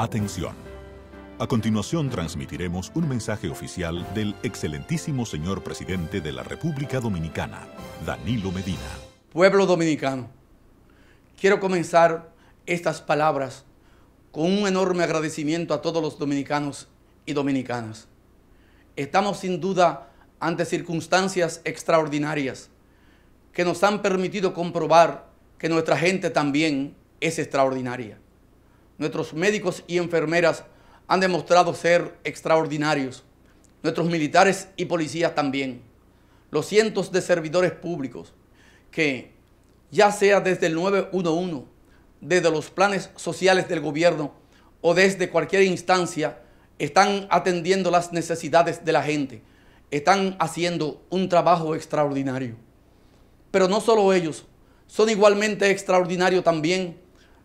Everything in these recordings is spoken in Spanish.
Atención. A continuación transmitiremos un mensaje oficial del excelentísimo señor presidente de la República Dominicana, Danilo Medina. Pueblo dominicano, quiero comenzar estas palabras con un enorme agradecimiento a todos los dominicanos y dominicanas. Estamos sin duda ante circunstancias extraordinarias que nos han permitido comprobar que nuestra gente también es extraordinaria. Nuestros médicos y enfermeras han demostrado ser extraordinarios. Nuestros militares y policías también. Los cientos de servidores públicos que, ya sea desde el 911, desde los planes sociales del gobierno o desde cualquier instancia, están atendiendo las necesidades de la gente. Están haciendo un trabajo extraordinario. Pero no solo ellos, son igualmente extraordinarios también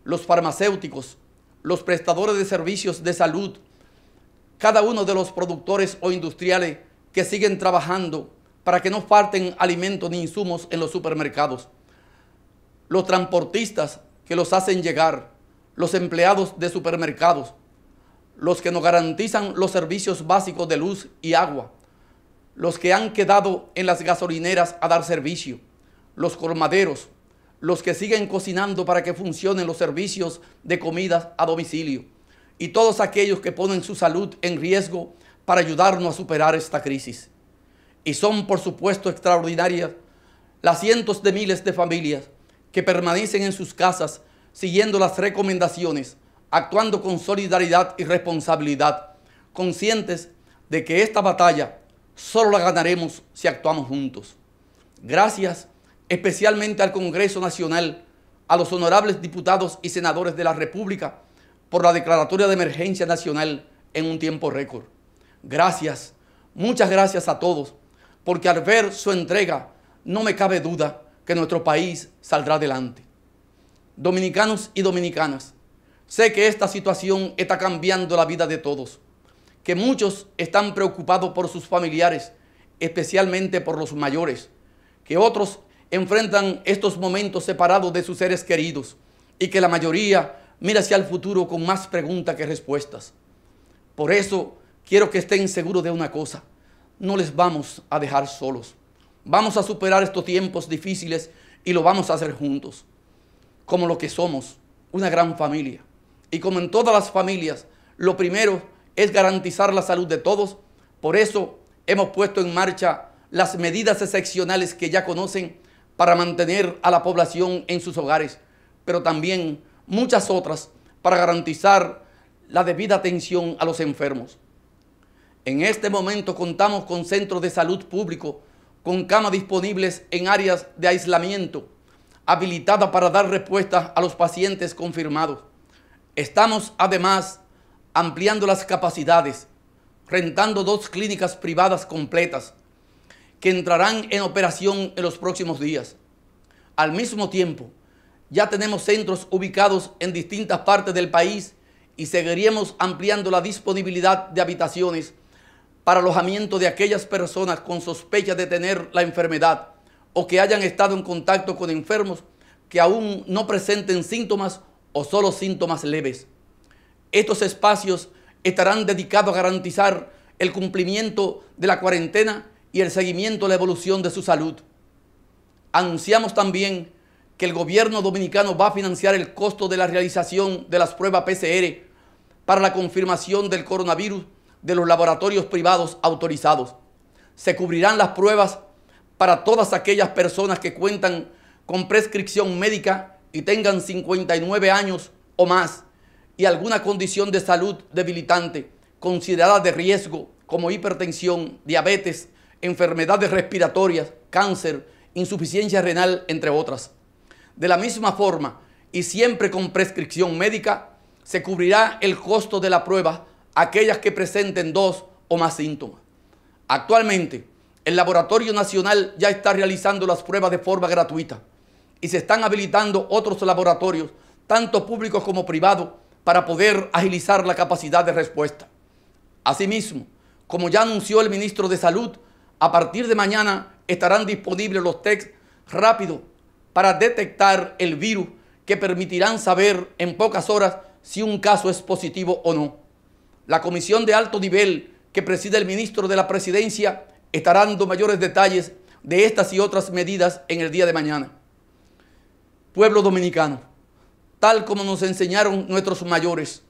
los farmacéuticos, los prestadores de servicios de salud, cada uno de los productores o industriales que siguen trabajando para que no falten alimentos ni insumos en los supermercados, los transportistas que los hacen llegar, los empleados de supermercados, los que nos garantizan los servicios básicos de luz y agua, los que han quedado en las gasolineras a dar servicio, los colmaderos, los que siguen cocinando para que funcionen los servicios de comidas a domicilio y todos aquellos que ponen su salud en riesgo para ayudarnos a superar esta crisis. Y son, por supuesto, extraordinarias las cientos de miles de familias que permanecen en sus casas siguiendo las recomendaciones, actuando con solidaridad y responsabilidad, conscientes de que esta batalla solo la ganaremos si actuamos juntos. Gracias especialmente al Congreso Nacional, a los honorables diputados y senadores de la República por la declaratoria de emergencia nacional en un tiempo récord. Gracias, muchas gracias a todos, porque al ver su entrega no me cabe duda que nuestro país saldrá adelante. Dominicanos y dominicanas, sé que esta situación está cambiando la vida de todos, que muchos están preocupados por sus familiares, especialmente por los mayores, que otros enfrentan estos momentos separados de sus seres queridos y que la mayoría mira hacia el futuro con más preguntas que respuestas. Por eso quiero que estén seguros de una cosa, no les vamos a dejar solos. Vamos a superar estos tiempos difíciles y lo vamos a hacer juntos, como lo que somos, una gran familia. Y como en todas las familias, lo primero es garantizar la salud de todos. Por eso hemos puesto en marcha las medidas excepcionales que ya conocen para mantener a la población en sus hogares, pero también muchas otras para garantizar la debida atención a los enfermos. En este momento contamos con centros de salud público, con camas disponibles en áreas de aislamiento, habilitadas para dar respuesta a los pacientes confirmados. Estamos además ampliando las capacidades, rentando dos clínicas privadas completas, que entrarán en operación en los próximos días. Al mismo tiempo, ya tenemos centros ubicados en distintas partes del país y seguiremos ampliando la disponibilidad de habitaciones para alojamiento de aquellas personas con sospecha de tener la enfermedad o que hayan estado en contacto con enfermos que aún no presenten síntomas o solo síntomas leves. Estos espacios estarán dedicados a garantizar el cumplimiento de la cuarentena y el seguimiento de la evolución de su salud. Anunciamos también que el gobierno dominicano va a financiar el costo de la realización de las pruebas PCR para la confirmación del coronavirus de los laboratorios privados autorizados. Se cubrirán las pruebas para todas aquellas personas que cuentan con prescripción médica y tengan 59 años o más y alguna condición de salud debilitante considerada de riesgo como hipertensión, diabetes, enfermedades respiratorias, cáncer, insuficiencia renal, entre otras. De la misma forma, y siempre con prescripción médica, se cubrirá el costo de la prueba aquellas que presenten dos o más síntomas. Actualmente, el Laboratorio Nacional ya está realizando las pruebas de forma gratuita y se están habilitando otros laboratorios, tanto públicos como privados, para poder agilizar la capacidad de respuesta. Asimismo, como ya anunció el ministro de Salud, a partir de mañana estarán disponibles los tests rápidos para detectar el virus que permitirán saber en pocas horas si un caso es positivo o no. La comisión de alto nivel que preside el ministro de la presidencia estará dando mayores detalles de estas y otras medidas en el día de mañana. Pueblo dominicano, tal como nos enseñaron nuestros mayores,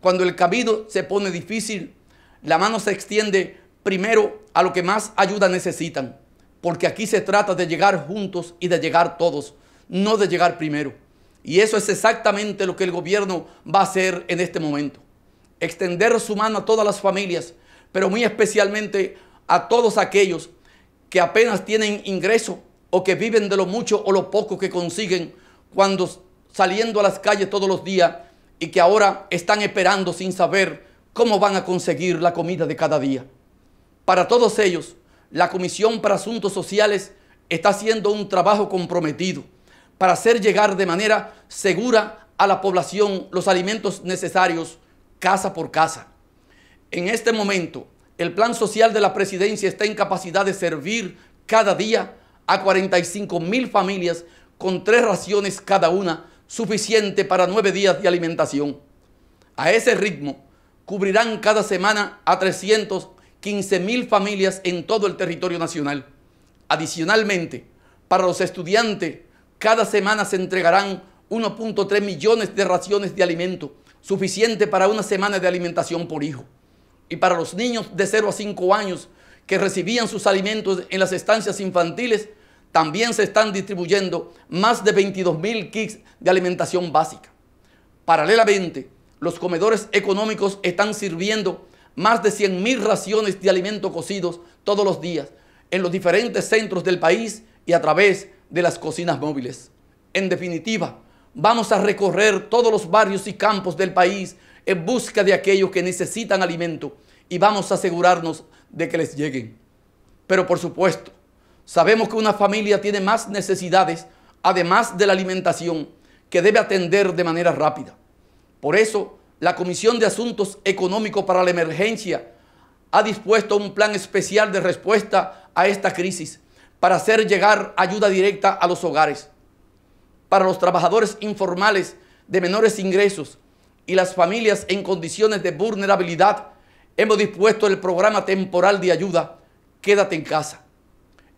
cuando el camino se pone difícil, la mano se extiende primero a lo que más ayuda necesitan, porque aquí se trata de llegar juntos y de llegar todos, no de llegar primero. Y eso es exactamente lo que el gobierno va a hacer en este momento. Extender su mano a todas las familias, pero muy especialmente a todos aquellos que apenas tienen ingreso o que viven de lo mucho o lo poco que consiguen cuando saliendo a las calles todos los días y que ahora están esperando sin saber cómo van a conseguir la comida de cada día. Para todos ellos, la Comisión para Asuntos Sociales está haciendo un trabajo comprometido para hacer llegar de manera segura a la población los alimentos necesarios casa por casa. En este momento, el plan social de la presidencia está en capacidad de servir cada día a 45 mil familias con tres raciones cada una, suficiente para nueve días de alimentación. A ese ritmo, cubrirán cada semana a 300 15 mil familias en todo el territorio nacional. Adicionalmente, para los estudiantes, cada semana se entregarán 1.3 millones de raciones de alimento, suficiente para una semana de alimentación por hijo. Y para los niños de 0 a 5 años que recibían sus alimentos en las estancias infantiles, también se están distribuyendo más de 22 mil kits de alimentación básica. Paralelamente, los comedores económicos están sirviendo más de 100.000 raciones de alimentos cocidos todos los días en los diferentes centros del país y a través de las cocinas móviles. En definitiva, vamos a recorrer todos los barrios y campos del país en busca de aquellos que necesitan alimento y vamos a asegurarnos de que les lleguen. Pero por supuesto, sabemos que una familia tiene más necesidades, además de la alimentación, que debe atender de manera rápida. Por eso, la Comisión de Asuntos Económicos para la Emergencia ha dispuesto un plan especial de respuesta a esta crisis para hacer llegar ayuda directa a los hogares, para los trabajadores informales de menores ingresos y las familias en condiciones de vulnerabilidad. Hemos dispuesto el programa temporal de ayuda Quédate en casa.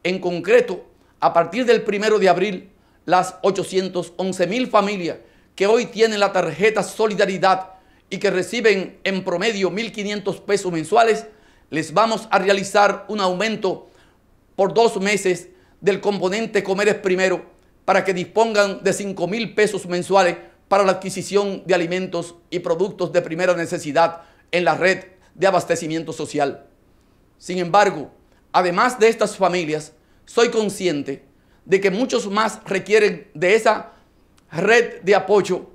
En concreto, a partir del 1 de abril, las 811 mil familias que hoy tienen la tarjeta Solidaridad y que reciben en promedio 1.500 pesos mensuales, les vamos a realizar un aumento por dos meses del componente Comeres Primero para que dispongan de 5.000 mil pesos mensuales para la adquisición de alimentos y productos de primera necesidad en la red de abastecimiento social. Sin embargo, además de estas familias, soy consciente de que muchos más requieren de esa red de apoyo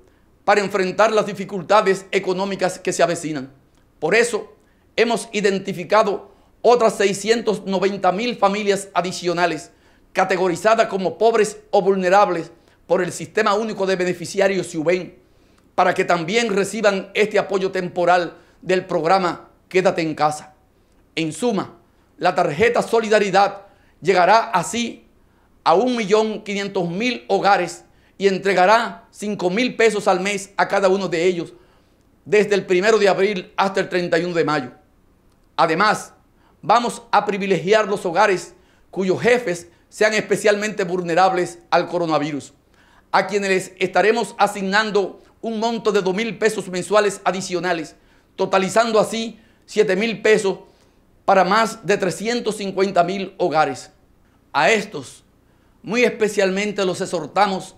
para enfrentar las dificultades económicas que se avecinan. Por eso, hemos identificado otras 690 mil familias adicionales, categorizadas como pobres o vulnerables por el Sistema Único de Beneficiarios SUBEN, para que también reciban este apoyo temporal del programa Quédate en casa. En suma, la tarjeta Solidaridad llegará así a 1.500.000 hogares y entregará 5 mil pesos al mes a cada uno de ellos desde el primero de abril hasta el 31 de mayo. Además, vamos a privilegiar los hogares cuyos jefes sean especialmente vulnerables al coronavirus, a quienes estaremos asignando un monto de 2 mil pesos mensuales adicionales, totalizando así 7 mil pesos para más de 350 mil hogares. A estos, muy especialmente los exhortamos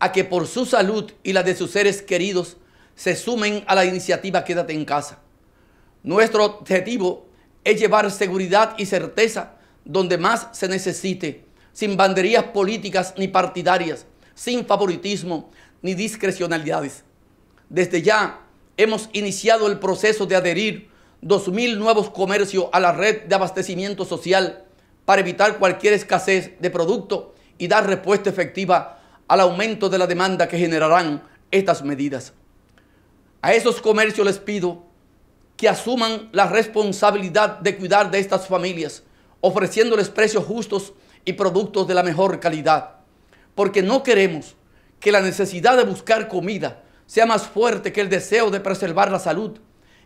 a que por su salud y la de sus seres queridos se sumen a la iniciativa Quédate en casa. Nuestro objetivo es llevar seguridad y certeza donde más se necesite, sin banderías políticas ni partidarias, sin favoritismo ni discrecionalidades. Desde ya hemos iniciado el proceso de adherir 2.000 nuevos comercios a la red de abastecimiento social para evitar cualquier escasez de producto y dar respuesta efectiva al aumento de la demanda que generarán estas medidas. A esos comercios les pido que asuman la responsabilidad de cuidar de estas familias, ofreciéndoles precios justos y productos de la mejor calidad, porque no queremos que la necesidad de buscar comida sea más fuerte que el deseo de preservar la salud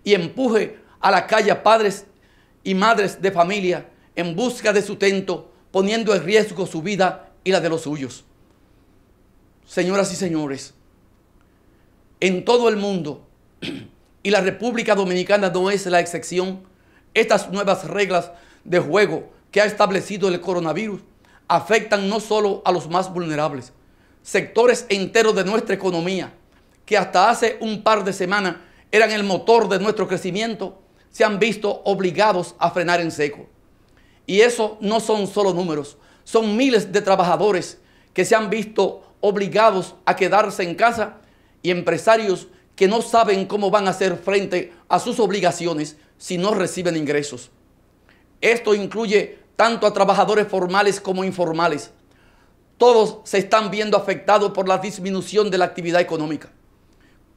y empuje a la calle a padres y madres de familia en busca de sustento, poniendo en riesgo su vida y la de los suyos señoras y señores, en todo el mundo, y la República Dominicana no es la excepción, estas nuevas reglas de juego que ha establecido el coronavirus afectan no solo a los más vulnerables, sectores enteros de nuestra economía, que hasta hace un par de semanas eran el motor de nuestro crecimiento, se han visto obligados a frenar en seco. Y eso no son solo números, son miles de trabajadores que se han visto obligados a quedarse en casa y empresarios que no saben cómo van a hacer frente a sus obligaciones si no reciben ingresos. Esto incluye tanto a trabajadores formales como informales. Todos se están viendo afectados por la disminución de la actividad económica.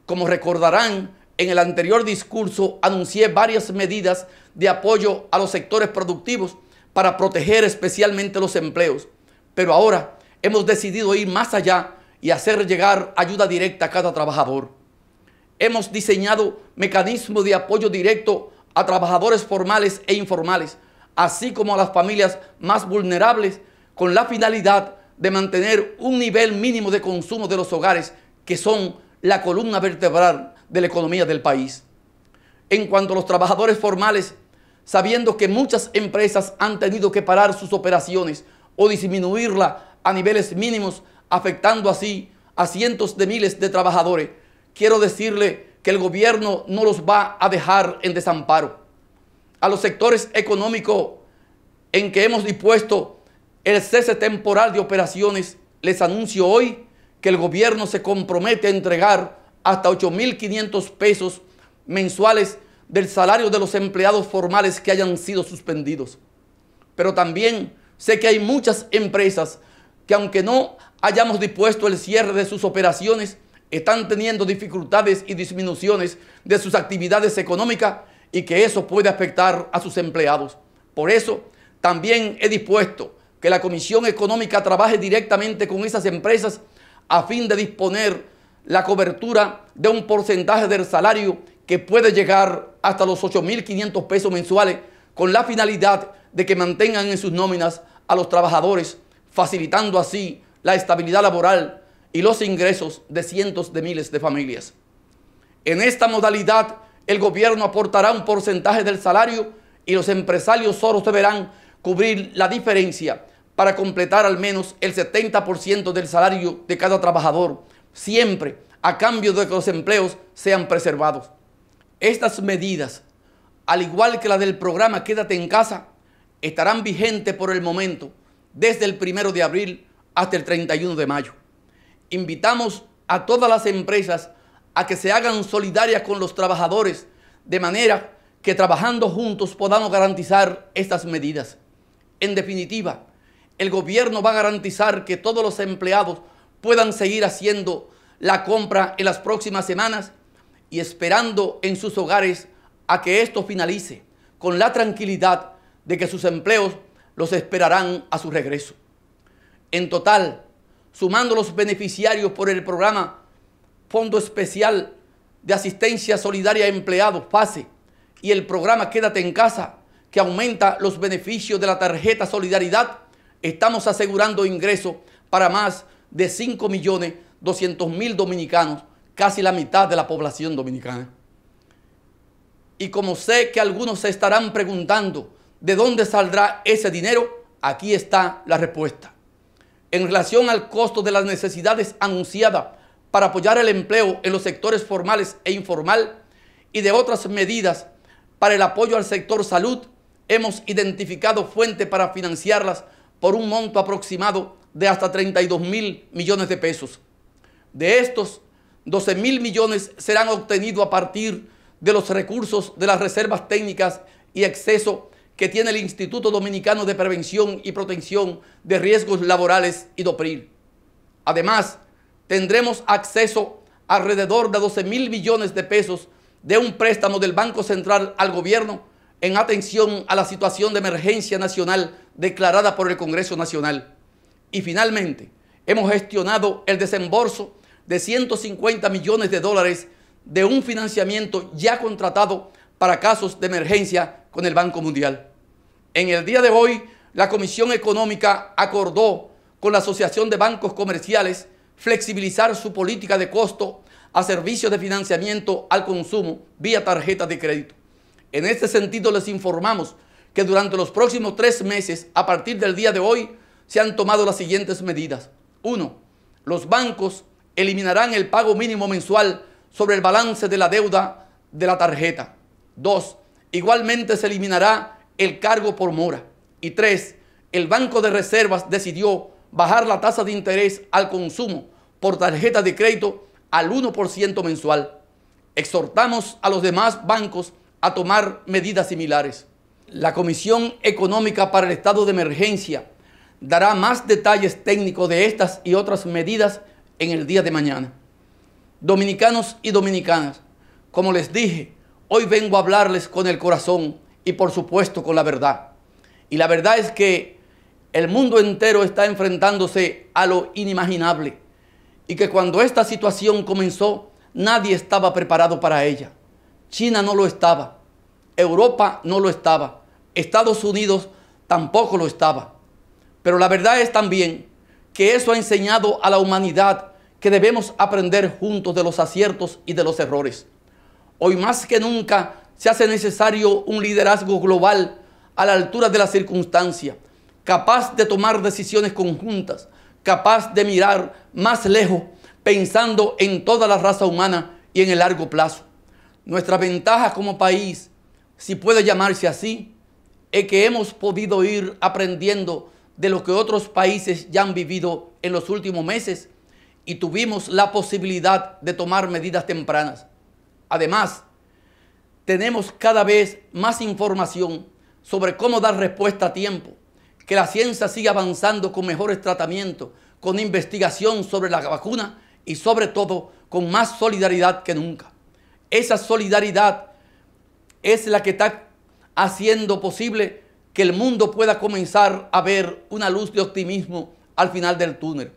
Como recordarán, en el anterior discurso anuncié varias medidas de apoyo a los sectores productivos para proteger especialmente los empleos. Pero ahora Hemos decidido ir más allá y hacer llegar ayuda directa a cada trabajador. Hemos diseñado mecanismos de apoyo directo a trabajadores formales e informales, así como a las familias más vulnerables, con la finalidad de mantener un nivel mínimo de consumo de los hogares, que son la columna vertebral de la economía del país. En cuanto a los trabajadores formales, sabiendo que muchas empresas han tenido que parar sus operaciones o disminuirla a niveles mínimos, afectando así a cientos de miles de trabajadores. Quiero decirle que el gobierno no los va a dejar en desamparo. A los sectores económicos en que hemos dispuesto el cese temporal de operaciones, les anuncio hoy que el gobierno se compromete a entregar hasta 8.500 pesos mensuales del salario de los empleados formales que hayan sido suspendidos. Pero también sé que hay muchas empresas que aunque no hayamos dispuesto el cierre de sus operaciones, están teniendo dificultades y disminuciones de sus actividades económicas y que eso puede afectar a sus empleados. Por eso, también he dispuesto que la Comisión Económica trabaje directamente con esas empresas a fin de disponer la cobertura de un porcentaje del salario que puede llegar hasta los 8.500 pesos mensuales con la finalidad de que mantengan en sus nóminas a los trabajadores facilitando así la estabilidad laboral y los ingresos de cientos de miles de familias. En esta modalidad, el gobierno aportará un porcentaje del salario y los empresarios solos deberán cubrir la diferencia para completar al menos el 70% del salario de cada trabajador, siempre a cambio de que los empleos sean preservados. Estas medidas, al igual que la del programa Quédate en casa, estarán vigentes por el momento desde el primero de abril hasta el 31 de mayo. Invitamos a todas las empresas a que se hagan solidarias con los trabajadores, de manera que trabajando juntos podamos garantizar estas medidas. En definitiva, el gobierno va a garantizar que todos los empleados puedan seguir haciendo la compra en las próximas semanas y esperando en sus hogares a que esto finalice con la tranquilidad de que sus empleos los esperarán a su regreso. En total, sumando los beneficiarios por el programa Fondo Especial de Asistencia Solidaria a Empleados, FASE, y el programa Quédate en Casa, que aumenta los beneficios de la tarjeta Solidaridad, estamos asegurando ingresos para más de 5.200.000 dominicanos, casi la mitad de la población dominicana. Y como sé que algunos se estarán preguntando, ¿De dónde saldrá ese dinero? Aquí está la respuesta. En relación al costo de las necesidades anunciadas para apoyar el empleo en los sectores formales e informal y de otras medidas para el apoyo al sector salud, hemos identificado fuentes para financiarlas por un monto aproximado de hasta 32 mil millones de pesos. De estos, 12 mil millones serán obtenidos a partir de los recursos de las reservas técnicas y exceso que tiene el Instituto Dominicano de Prevención y Protección de Riesgos Laborales y DOPRIL. Además, tendremos acceso alrededor de 12 mil millones de pesos de un préstamo del Banco Central al gobierno en atención a la situación de emergencia nacional declarada por el Congreso Nacional. Y finalmente, hemos gestionado el desembolso de 150 millones de dólares de un financiamiento ya contratado para casos de emergencia con el Banco Mundial. En el día de hoy, la Comisión Económica acordó con la Asociación de Bancos Comerciales flexibilizar su política de costo a servicios de financiamiento al consumo vía tarjeta de crédito. En este sentido, les informamos que durante los próximos tres meses, a partir del día de hoy, se han tomado las siguientes medidas. Uno, los bancos eliminarán el pago mínimo mensual sobre el balance de la deuda de la tarjeta. Dos, Igualmente se eliminará el cargo por mora. Y tres, el Banco de Reservas decidió bajar la tasa de interés al consumo por tarjeta de crédito al 1% mensual. Exhortamos a los demás bancos a tomar medidas similares. La Comisión Económica para el Estado de Emergencia dará más detalles técnicos de estas y otras medidas en el día de mañana. Dominicanos y dominicanas, como les dije, Hoy vengo a hablarles con el corazón y por supuesto con la verdad. Y la verdad es que el mundo entero está enfrentándose a lo inimaginable y que cuando esta situación comenzó nadie estaba preparado para ella. China no lo estaba, Europa no lo estaba, Estados Unidos tampoco lo estaba. Pero la verdad es también que eso ha enseñado a la humanidad que debemos aprender juntos de los aciertos y de los errores. Hoy más que nunca se hace necesario un liderazgo global a la altura de la circunstancia, capaz de tomar decisiones conjuntas, capaz de mirar más lejos, pensando en toda la raza humana y en el largo plazo. Nuestra ventaja como país, si puede llamarse así, es que hemos podido ir aprendiendo de lo que otros países ya han vivido en los últimos meses y tuvimos la posibilidad de tomar medidas tempranas. Además, tenemos cada vez más información sobre cómo dar respuesta a tiempo, que la ciencia siga avanzando con mejores tratamientos, con investigación sobre la vacuna y sobre todo con más solidaridad que nunca. Esa solidaridad es la que está haciendo posible que el mundo pueda comenzar a ver una luz de optimismo al final del túnel.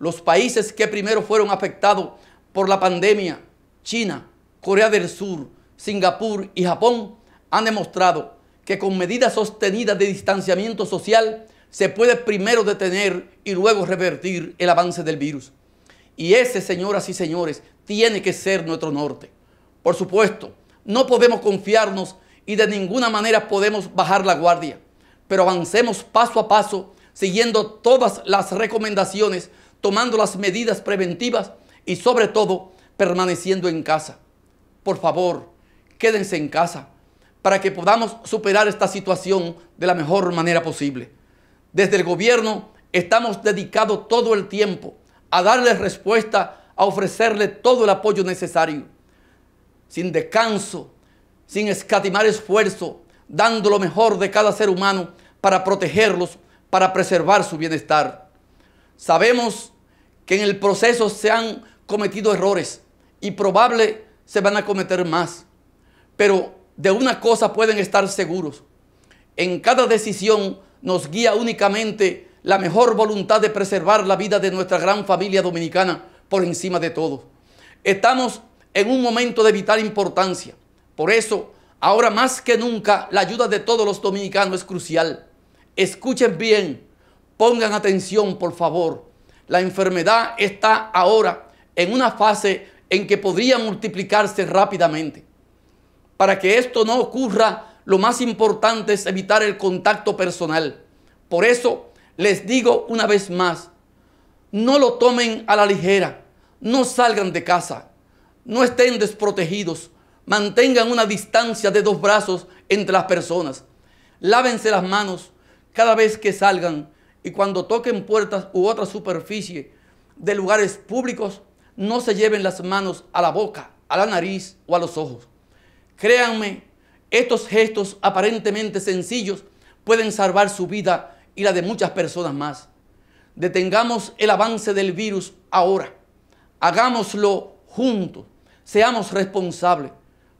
Los países que primero fueron afectados por la pandemia, China, Corea del Sur, Singapur y Japón han demostrado que con medidas sostenidas de distanciamiento social se puede primero detener y luego revertir el avance del virus. Y ese, señoras y señores, tiene que ser nuestro norte. Por supuesto, no podemos confiarnos y de ninguna manera podemos bajar la guardia, pero avancemos paso a paso siguiendo todas las recomendaciones, tomando las medidas preventivas y sobre todo permaneciendo en casa por favor, quédense en casa para que podamos superar esta situación de la mejor manera posible. Desde el gobierno estamos dedicados todo el tiempo a darle respuesta, a ofrecerle todo el apoyo necesario, sin descanso, sin escatimar esfuerzo, dando lo mejor de cada ser humano para protegerlos, para preservar su bienestar. Sabemos que en el proceso se han cometido errores y probablemente se van a cometer más. Pero de una cosa pueden estar seguros. En cada decisión nos guía únicamente la mejor voluntad de preservar la vida de nuestra gran familia dominicana por encima de todo. Estamos en un momento de vital importancia. Por eso, ahora más que nunca, la ayuda de todos los dominicanos es crucial. Escuchen bien, pongan atención, por favor. La enfermedad está ahora en una fase en que podría multiplicarse rápidamente. Para que esto no ocurra, lo más importante es evitar el contacto personal. Por eso les digo una vez más, no lo tomen a la ligera, no salgan de casa, no estén desprotegidos, mantengan una distancia de dos brazos entre las personas, lávense las manos cada vez que salgan y cuando toquen puertas u otra superficie de lugares públicos, no se lleven las manos a la boca, a la nariz o a los ojos. Créanme, estos gestos aparentemente sencillos pueden salvar su vida y la de muchas personas más. Detengamos el avance del virus ahora. Hagámoslo juntos. Seamos responsables.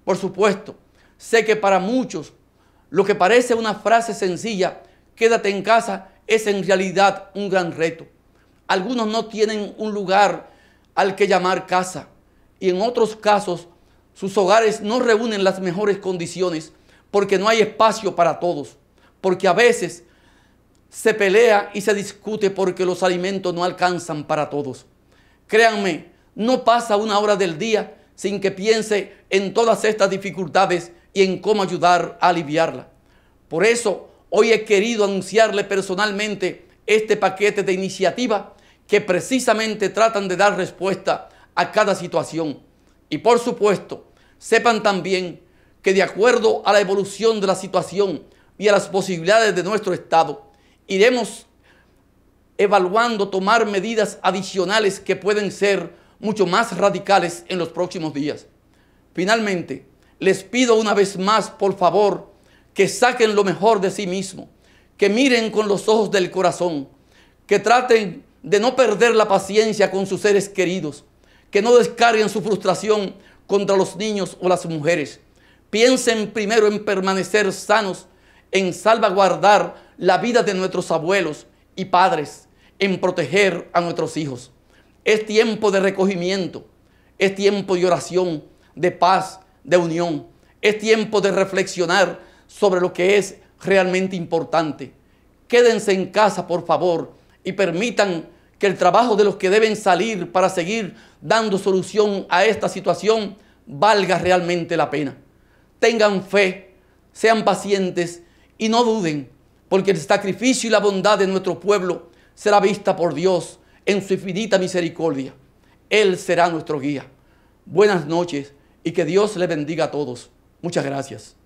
Por supuesto, sé que para muchos lo que parece una frase sencilla, quédate en casa, es en realidad un gran reto. Algunos no tienen un lugar al que llamar casa y en otros casos sus hogares no reúnen las mejores condiciones porque no hay espacio para todos, porque a veces se pelea y se discute porque los alimentos no alcanzan para todos. Créanme, no pasa una hora del día sin que piense en todas estas dificultades y en cómo ayudar a aliviarla. Por eso hoy he querido anunciarle personalmente este paquete de iniciativa que precisamente tratan de dar respuesta a cada situación. Y por supuesto, sepan también que de acuerdo a la evolución de la situación y a las posibilidades de nuestro Estado, iremos evaluando tomar medidas adicionales que pueden ser mucho más radicales en los próximos días. Finalmente, les pido una vez más, por favor, que saquen lo mejor de sí mismos que miren con los ojos del corazón, que traten de no perder la paciencia con sus seres queridos, que no descarguen su frustración contra los niños o las mujeres. Piensen primero en permanecer sanos, en salvaguardar la vida de nuestros abuelos y padres, en proteger a nuestros hijos. Es tiempo de recogimiento, es tiempo de oración, de paz, de unión. Es tiempo de reflexionar sobre lo que es realmente importante. Quédense en casa, por favor, y permitan el trabajo de los que deben salir para seguir dando solución a esta situación valga realmente la pena. Tengan fe, sean pacientes y no duden, porque el sacrificio y la bondad de nuestro pueblo será vista por Dios en su infinita misericordia. Él será nuestro guía. Buenas noches y que Dios le bendiga a todos. Muchas gracias.